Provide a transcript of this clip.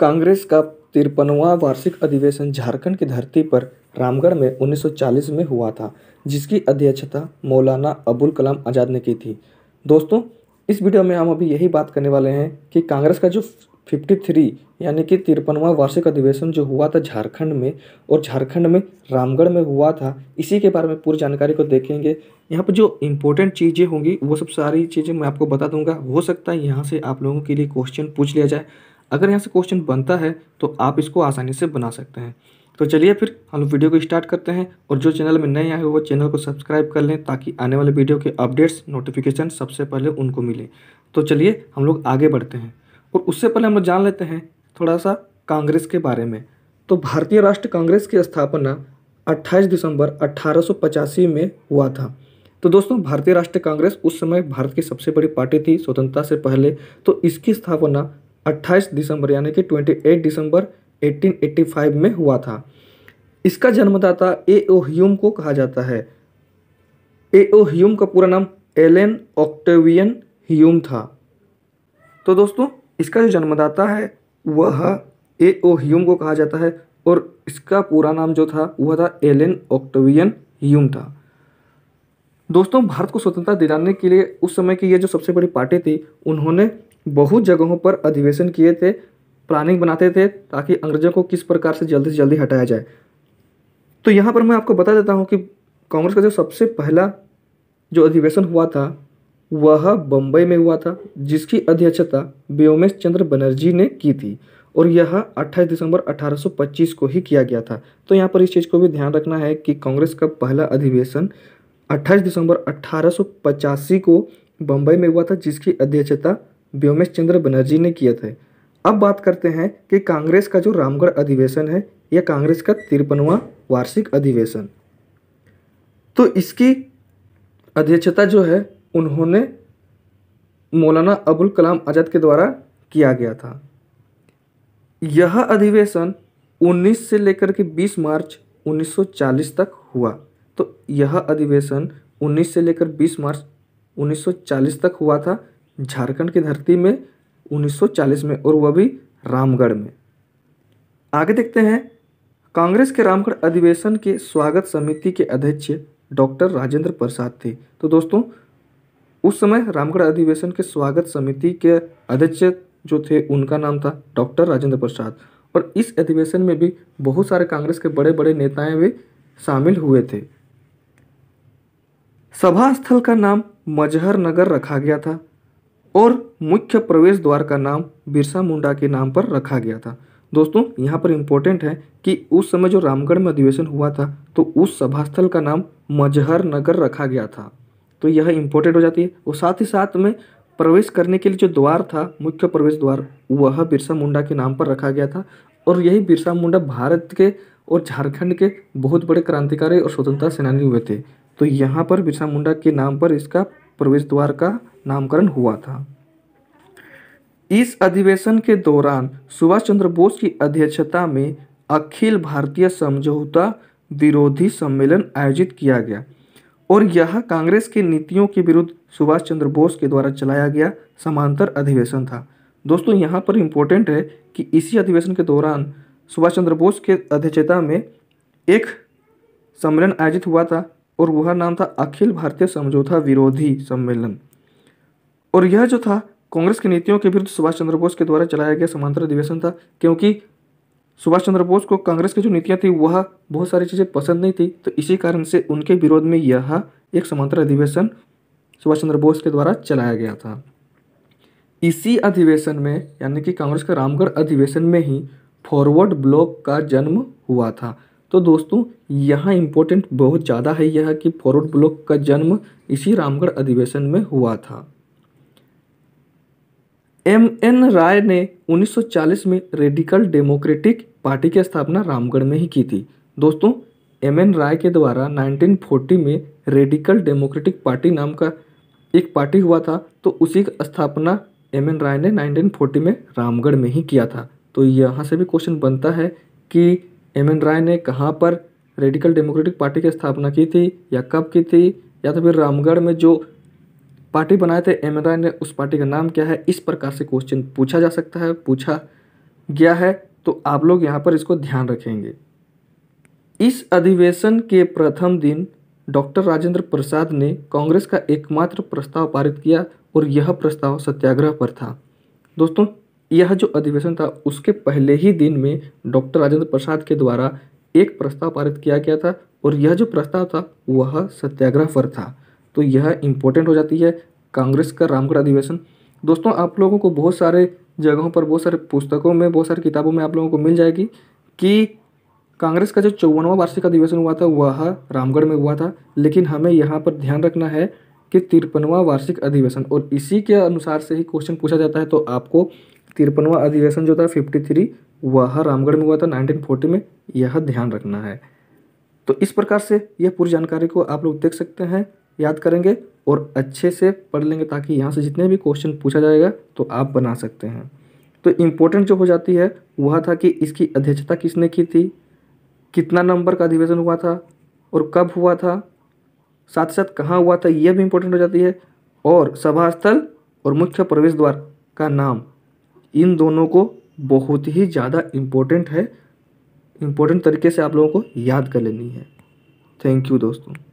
कांग्रेस का तिरपनवा वार्षिक अधिवेशन झारखंड की धरती पर रामगढ़ में 1940 में हुआ था जिसकी अध्यक्षता मौलाना अबुल कलाम आज़ाद ने की थी दोस्तों इस वीडियो में हम अभी यही बात करने वाले हैं कि कांग्रेस का जो 53 यानी कि तिरपनवा वार्षिक अधिवेशन जो हुआ था झारखंड में और झारखंड में रामगढ़ में हुआ था इसी के बारे में पूरी जानकारी को देखेंगे यहाँ पर जो इम्पोर्टेंट चीज़ें होंगी वो सब सारी चीज़ें मैं आपको बता दूंगा हो सकता है यहाँ से आप लोगों के लिए क्वेश्चन पूछ लिया जाए अगर यहाँ से क्वेश्चन बनता है तो आप इसको आसानी से बना सकते हैं तो चलिए फिर हम लोग वीडियो को स्टार्ट करते हैं और जो चैनल में नए आए हो वो चैनल को सब्सक्राइब कर लें ताकि आने वाले वीडियो के अपडेट्स नोटिफिकेशन सबसे पहले उनको मिले तो चलिए हम लोग आगे बढ़ते हैं और उससे पहले हम लोग जान लेते हैं थोड़ा सा कांग्रेस के बारे में तो भारतीय राष्ट्र कांग्रेस की स्थापना 28 दिसंबर अट्ठारह में हुआ था तो दोस्तों भारतीय राष्ट्रीय कांग्रेस उस समय भारत की सबसे बड़ी पार्टी थी स्वतंत्रता से पहले तो इसकी स्थापना 28 दिसंबर यानी कि 28 दिसंबर 1885 में हुआ था इसका जन्मदाता ए ओ ह्यूम को कहा जाता है ए ओ ह्यूम का पूरा नाम एलेन ऑक्टेवियन ह्यूम था तो दोस्तों इसका जो जन्मदाता है वह ए ओ ह्यूम को कहा जाता है और इसका पूरा नाम जो था वह था एलेन ऑक्टेवियन ह्यूम था दोस्तों भारत को स्वतंत्रता दिलाने के लिए उस समय की ये जो सबसे बड़ी पार्टी थी उन्होंने बहुत जगहों पर अधिवेशन किए थे प्लानिंग बनाते थे ताकि अंग्रेज़ों को किस प्रकार से जल्दी से जल्दी हटाया जाए तो यहाँ पर मैं आपको बता देता हूँ कि कांग्रेस का जो सबसे पहला जो अधिवेशन हुआ था वह बम्बई में हुआ था जिसकी अध्यक्षता व्योमेश चंद्र बनर्जी ने की थी और यह 28 दिसंबर 1825 को ही किया गया था तो यहाँ पर इस चीज़ को भी ध्यान रखना है कि कांग्रेस का पहला अधिवेशन 28 दिसंबर 1885 को बम्बई में हुआ था जिसकी अध्यक्षता व्योमेश चंद्र बनर्जी ने किया था अब बात करते हैं कि कांग्रेस का जो रामगढ़ अधिवेशन है यह कांग्रेस का तिरपनवा वार्षिक अधिवेशन तो इसकी अध्यक्षता जो है उन्होंने मौलाना अबुल कलाम आज़ाद के द्वारा किया गया था यह अधिवेशन 19 से लेकर के 20 मार्च 1940 तक हुआ तो यह अधिवेशन 19 से लेकर 20 मार्च 1940 तक हुआ था झारखंड की धरती में 1940 में और वह भी रामगढ़ में आगे देखते हैं कांग्रेस के रामगढ़ अधिवेशन के स्वागत समिति के अध्यक्ष डॉक्टर राजेंद्र प्रसाद थे तो दोस्तों उस समय रामगढ़ अधिवेशन के स्वागत समिति के अध्यक्ष जो थे उनका नाम था डॉक्टर राजेंद्र प्रसाद और इस अधिवेशन में भी बहुत सारे कांग्रेस के बड़े बड़े नेताएं भी शामिल हुए थे सभा स्थल का नाम मजहर नगर रखा गया था और मुख्य प्रवेश द्वार का नाम बिरसा मुंडा के नाम पर रखा गया था दोस्तों यहाँ पर इम्पोर्टेंट है कि उस समय जो रामगढ़ में अधिवेशन हुआ था तो उस सभास्थल का नाम मजहर नगर रखा गया था तो यह इम्पोर्टेंट हो जाती है और साथ ही साथ में प्रवेश करने के लिए जो द्वार था मुख्य प्रवेश द्वार वह बिरसा मुंडा के नाम पर रखा गया था और यही बिरसा मुंडा भारत के और झारखंड के बहुत बड़े क्रांतिकारी और स्वतंत्रता सेनानी हुए थे तो यहाँ पर बिरसा मुंडा के नाम पर इसका प्रवेश द्वार का नामकरण हुआ था इस अधिवेशन के दौरान सुभाष चंद्र बोस की अध्यक्षता में अखिल भारतीय समझौता विरोधी सम्मेलन आयोजित किया गया और यह कांग्रेस की नीतियों के विरुद्ध सुभाष चंद्र बोस के द्वारा चलाया गया समांतर अधिवेशन था दोस्तों यहाँ पर इम्पोर्टेंट है कि इसी अधिवेशन के दौरान सुभाष चंद्र बोस के अध्यक्षता में एक सम्मेलन आयोजित हुआ था और वह नाम था अखिल भारतीय समझौता विरोधी सम्मेलन और यह जो था कांग्रेस की नीतियों के विरुद्ध सुभाष चंद्र बोस के द्वारा चलाया गया समांतर अधिवेशन था क्योंकि सुभाष चंद्र बोस को कांग्रेस की जो नीतियाँ थी वह बहुत सारी चीज़ें पसंद नहीं थी तो इसी कारण से उनके विरोध में यह एक समांतर अधिवेशन सुभाष चंद्र बोस के द्वारा चलाया गया था इसी अधिवेशन में यानी कि कांग्रेस का रामगढ़ अधिवेशन में ही फॉरवर्ड ब्लॉक का जन्म हुआ था तो दोस्तों यहाँ इम्पोर्टेंट बहुत ज़्यादा है यह कि फॉरवर्ड ब्लॉक का जन्म इसी रामगढ़ अधिवेशन में हुआ था एम एन राय ने 1940 में रेडिकल डेमोक्रेटिक पार्टी की स्थापना रामगढ़ में ही की थी दोस्तों एम एन राय के द्वारा 1940 में रेडिकल डेमोक्रेटिक पार्टी नाम का एक पार्टी हुआ था तो उसी की स्थापना एम एन राय ने 1940 में रामगढ़ में ही किया था तो यहाँ से भी क्वेश्चन बनता है कि एम एन राय ने कहाँ पर रेडिकल डेमोक्रेटिक पार्टी की स्थापना की थी या कब की थी या तो फिर रामगढ़ में जो पार्टी बनाए थे एम राय ने उस पार्टी का नाम क्या है इस प्रकार से क्वेश्चन पूछा जा सकता है पूछा गया है तो आप लोग यहाँ पर इसको ध्यान रखेंगे इस अधिवेशन के प्रथम दिन डॉक्टर राजेंद्र प्रसाद ने कांग्रेस का एकमात्र प्रस्ताव पारित किया और यह प्रस्ताव सत्याग्रह पर था दोस्तों यह जो अधिवेशन था उसके पहले ही दिन में डॉक्टर राजेंद्र प्रसाद के द्वारा एक प्रस्ताव पारित किया गया था और यह जो प्रस्ताव था वह सत्याग्रह पर था तो यह इम्पोर्टेंट हो जाती है कांग्रेस का रामगढ़ अधिवेशन दोस्तों आप लोगों को बहुत सारे जगहों पर बहुत सारे पुस्तकों में बहुत सारी किताबों में आप लोगों को मिल जाएगी कि कांग्रेस का जो चौवनवा वार्षिक अधिवेशन हुआ था वह रामगढ़ में हुआ था लेकिन हमें यहाँ पर ध्यान रखना है कि तिरपनवा वार्षिक अधिवेशन और इसी के अनुसार से ही क्वेश्चन पूछा जाता है तो आपको तिरपनवा अधिवेशन जो था फिफ्टी थ्री वह रामगढ़ में हुआ था नाइनटीन फोर्टी में यह ध्यान रखना है तो इस प्रकार से यह पूरी जानकारी को आप लोग देख सकते हैं याद करेंगे और अच्छे से पढ़ लेंगे ताकि यहाँ से जितने भी क्वेश्चन पूछा जाएगा तो आप बना सकते हैं तो इम्पोर्टेंट जो हो जाती है वह था कि इसकी अध्यक्षता किसने की थी कितना नंबर का अधिवेशन हुआ था और कब हुआ था साथ साथ कहाँ हुआ था यह भी इम्पोर्टेंट हो जाती है और सभा स्थल और मुख्य प्रवेश द्वार का नाम इन दोनों को बहुत ही ज़्यादा इम्पोर्टेंट है इम्पोर्टेंट तरीके से आप लोगों को याद कर लेनी है थैंक यू दोस्तों